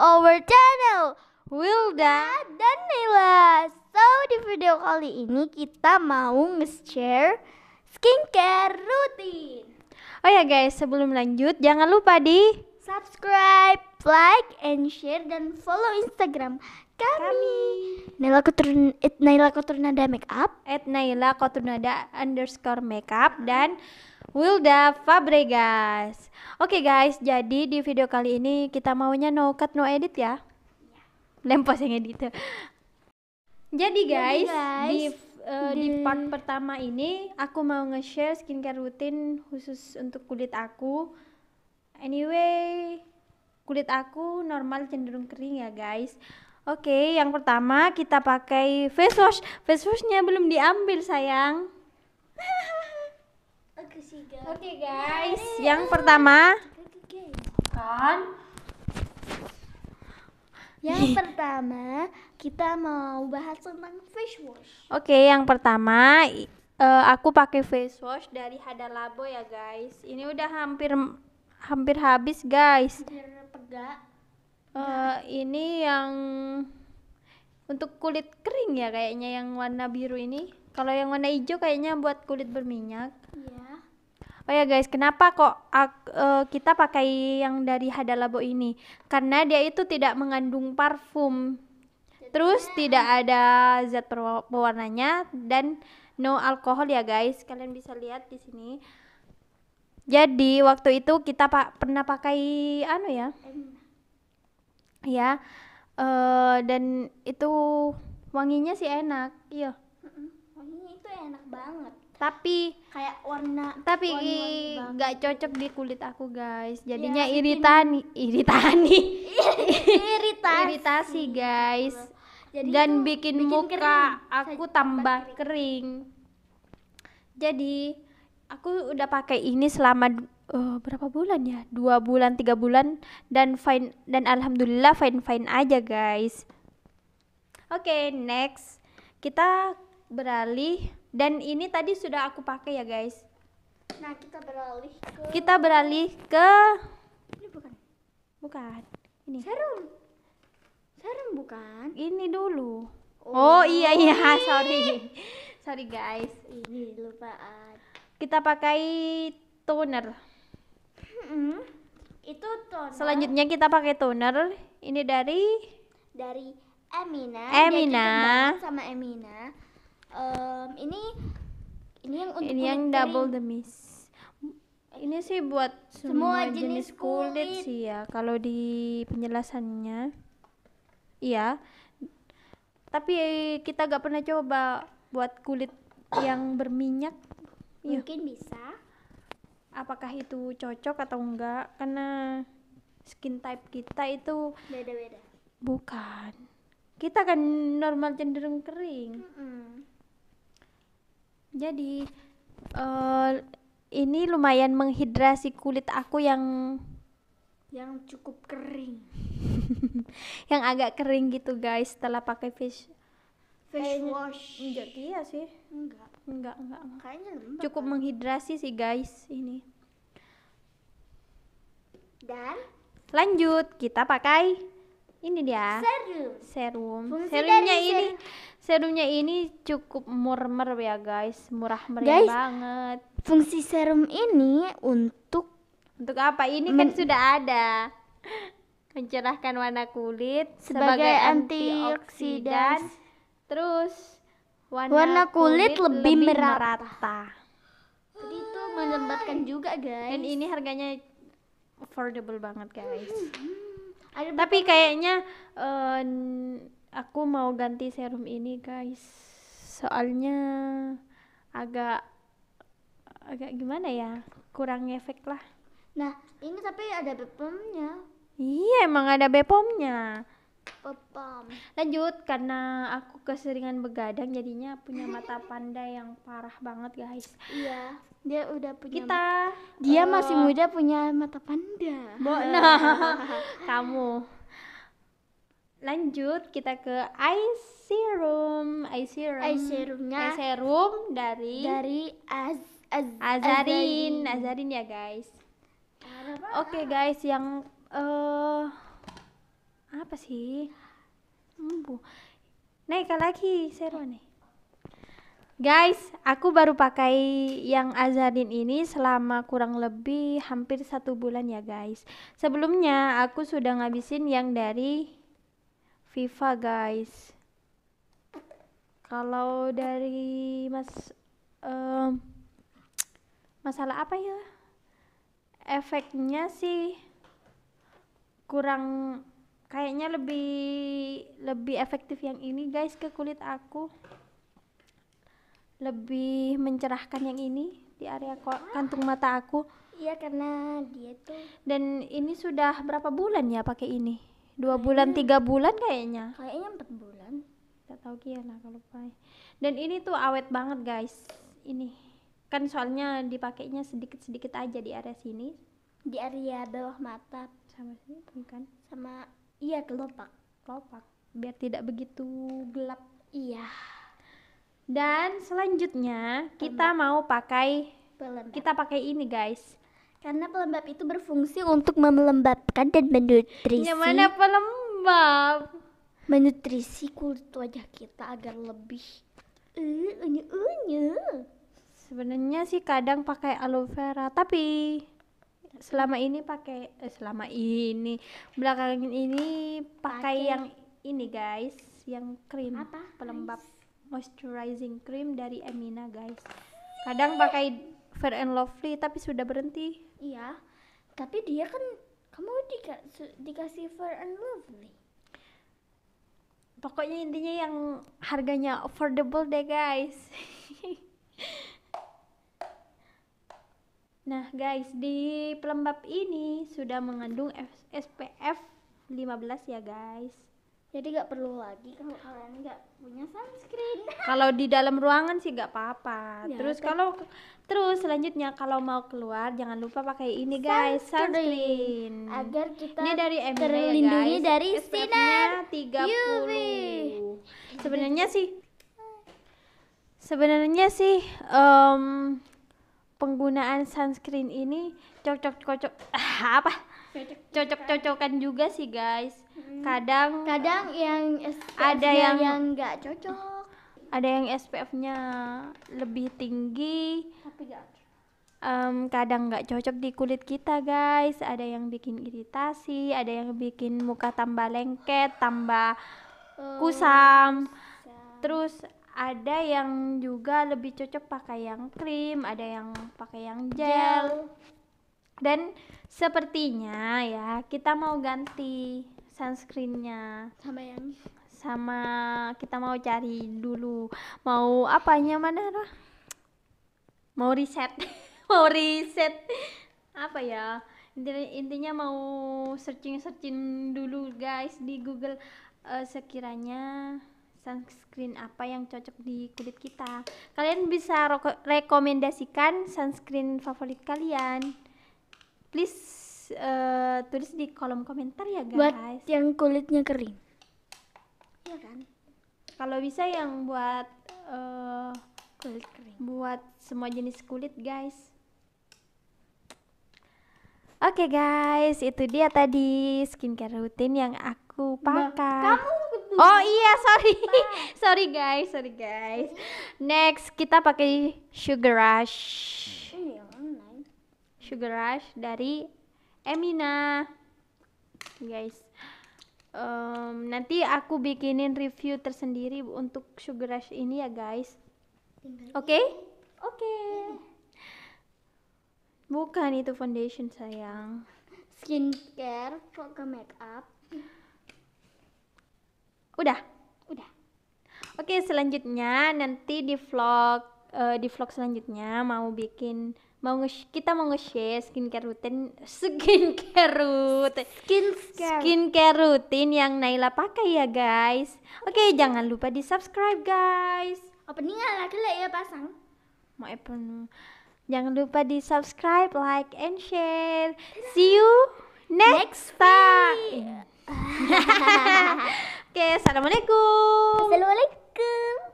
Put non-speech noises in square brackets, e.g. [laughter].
our channel Wilda dan Nila So di video kali ini kita mau nge-share skincare rutin Oh ya guys sebelum lanjut jangan lupa di subscribe, like, and share dan follow Instagram kami. kami. Nila Kotrun, Nila Kotrunada Makeup, at Naila Kotrunada underscore makeup dan Wilda Fabregas. Oke okay guys, jadi di video kali ini kita maunya no cut no edit ya. Iya. Lempos yang edit. Jadi guys, jadi guys di uh, di part pertama ini aku mau nge-share skincare rutin khusus untuk kulit aku. Anyway, kulit aku normal cenderung kering ya guys. Oke, okay, yang pertama kita pakai face wash. Face washnya belum diambil sayang Oke okay, guys, yang pertama kan yang pertama kita mau bahas tentang face wash. Oke, okay, yang pertama uh, aku pakai face wash dari Hada Labo ya guys. Ini udah hampir hampir habis guys. Hampir pega. Uh, e, ini yang untuk kulit kering ya kayaknya yang warna biru ini. Kalau yang warna hijau kayaknya buat kulit berminyak. Oh ya guys, kenapa kok uh, kita pakai yang dari Hadalabo ini? Karena dia itu tidak mengandung parfum. Terus tidak ada zat pewarnanya dan no alkohol ya guys. Kalian bisa lihat di sini. Jadi waktu itu kita pak pernah pakai anu ya. Ya. Uh, dan itu wanginya sih enak. Iya tuh enak banget tapi kayak warna tapi nggak cocok di kulit aku guys jadinya ya, iritani iritani [laughs] iritasi. iritasi guys Jadi dan bikin, bikin muka kering. aku tambah kering. kering jadi aku udah pakai ini selama uh, berapa bulan ya dua bulan tiga bulan dan fine dan alhamdulillah fine fine aja guys oke okay, next kita beralih dan ini tadi sudah aku pakai ya guys. Nah kita beralih ke. Kita beralih ke. Ini bukan. Bukan. Ini. Serum. Serum bukan? Ini dulu. Oh, oh iya iya [laughs] sorry. sorry guys. Ini lupa. Kita pakai toner. itu toner. Selanjutnya kita pakai toner. Ini dari dari Emina. Emina. Sama Emina um, ini ini yang untuk ini yang double the miss ini sih buat semua, semua jenis, jenis kulit, kulit sih ya kalau di penjelasannya iya tapi kita gak pernah coba buat kulit yang berminyak iya. mungkin Yuh. bisa apakah itu cocok atau enggak karena skin type kita itu beda-beda bukan kita kan normal cenderung kering mm -mm jadi uh, ini lumayan menghidrasi kulit aku yang yang cukup kering [laughs] yang agak kering gitu guys setelah pakai face face eh, wash enggak iya sih enggak enggak enggak, enggak. kayaknya lembab cukup kan? menghidrasi sih guys ini dan lanjut kita pakai ini dia serum serum Fungsi serumnya ini serum serumnya ini cukup murmer ya guys murah meriah banget fungsi serum ini untuk untuk apa ini kan sudah ada [laughs] mencerahkan warna kulit sebagai, sebagai antioksidan, terus warna, warna kulit, kulit lebih, lebih merata, merata. Jadi itu melembabkan juga guys dan ini harganya affordable banget guys hmm. tapi kayaknya uh, aku mau ganti serum ini guys soalnya agak agak gimana ya kurang efek lah nah ini tapi ada bepomnya iya emang ada bepomnya Bepom. Lanjut karena aku keseringan begadang jadinya punya mata [laughs] panda yang parah banget guys. Iya. Dia udah punya. Kita. Dia uh, masih muda punya mata panda. Bo, nah [laughs] kamu lanjut kita ke eye serum eye serum eye serumnya eye serum dari dari az, az azarin azarin ya guys oke okay, guys yang uh, apa sih Mbu. naik lagi serum nih Guys, aku baru pakai yang Azarin ini selama kurang lebih hampir satu bulan ya guys Sebelumnya aku sudah ngabisin yang dari FIFA guys kalau dari mas um, masalah apa ya efeknya sih kurang kayaknya lebih lebih efektif yang ini guys ke kulit aku lebih mencerahkan yang ini di area kantung mata aku iya karena dia tuh dan ini sudah berapa bulan ya pakai ini dua bulan hmm. tiga bulan kayaknya kayaknya empat bulan tak tahu kia lah kalau pakai dan ini tuh awet banget guys ini kan soalnya dipakainya sedikit sedikit aja di area sini di area bawah mata sama sini kan sama iya kelopak kelopak biar tidak begitu gelap iya dan selanjutnya kita mau pakai kita pakai ini guys karena pelembab itu berfungsi untuk melembabkan dan menutrisi. Yang mana pelembab? Menutrisi kulit wajah kita agar lebih eh, unyu unyu. Sebenarnya sih kadang pakai aloe vera, tapi selama ini pakai eh, selama ini belakangan ini pakai pakai yang ini guys, yang krim Apa? pelembab moisturizing cream dari emina guys. Kadang pakai Fair and Lovely tapi sudah berhenti Iya, tapi dia kan kamu dika, dikasih fair and lovely. Pokoknya intinya yang harganya affordable deh guys. nah guys, di pelembab ini sudah mengandung spf SPF 15 ya guys jadi nggak perlu lagi kalau kalian nggak punya sunscreen [laughs] kalau di dalam ruangan sih nggak apa-apa ya, terus kalau terus selanjutnya kalau mau keluar jangan lupa pakai ini guys sunscreen, sunscreen. agar kita ini dari Emre ya, terlindungi guys. dari sinar UV. sebenarnya sih sebenarnya sih um, penggunaan sunscreen ini cocok cocok ah, apa cocok-cocokan juga sih guys hmm. kadang kadang yang SPF ada yang yang nggak cocok ada yang SPF-nya lebih tinggi tapi um, kadang nggak cocok di kulit kita guys ada yang bikin iritasi ada yang bikin muka tambah lengket tambah oh, kusam terus ada yang juga lebih cocok pakai yang krim ada yang pakai yang gel, gel dan sepertinya ya kita mau ganti sunscreennya sama yang sama kita mau cari dulu mau apanya mana Rah? mau riset [laughs] mau riset apa ya intinya, mau searching searching dulu guys di Google uh, sekiranya sunscreen apa yang cocok di kulit kita kalian bisa rekomendasikan sunscreen favorit kalian please uh, tulis di kolom komentar ya guys buat yang kulitnya kering ya kan kalau bisa yang buat uh, kulit kering buat semua jenis kulit guys Oke okay guys, itu dia tadi skincare rutin yang aku pakai. Oh iya, sorry. [laughs] sorry guys, sorry guys. Next kita pakai Sugar Rush. Sugar Rush dari Emina guys um, nanti aku bikinin review tersendiri untuk Sugar Rush ini ya guys oke oke okay. bukan itu foundation sayang skincare pakai make up udah udah oke okay, selanjutnya nanti di vlog uh, di vlog selanjutnya mau bikin mau nge kita mau nge-share skincare rutin [laughs] skincare rutin skincare skincare rutin yang Naila pakai ya guys oke okay, iya. jangan lupa di subscribe guys openingnya lagi lah ya pasang mau open jangan lupa di subscribe like and share iya. see you next, next time [laughs] oke okay, assalamualaikum assalamualaikum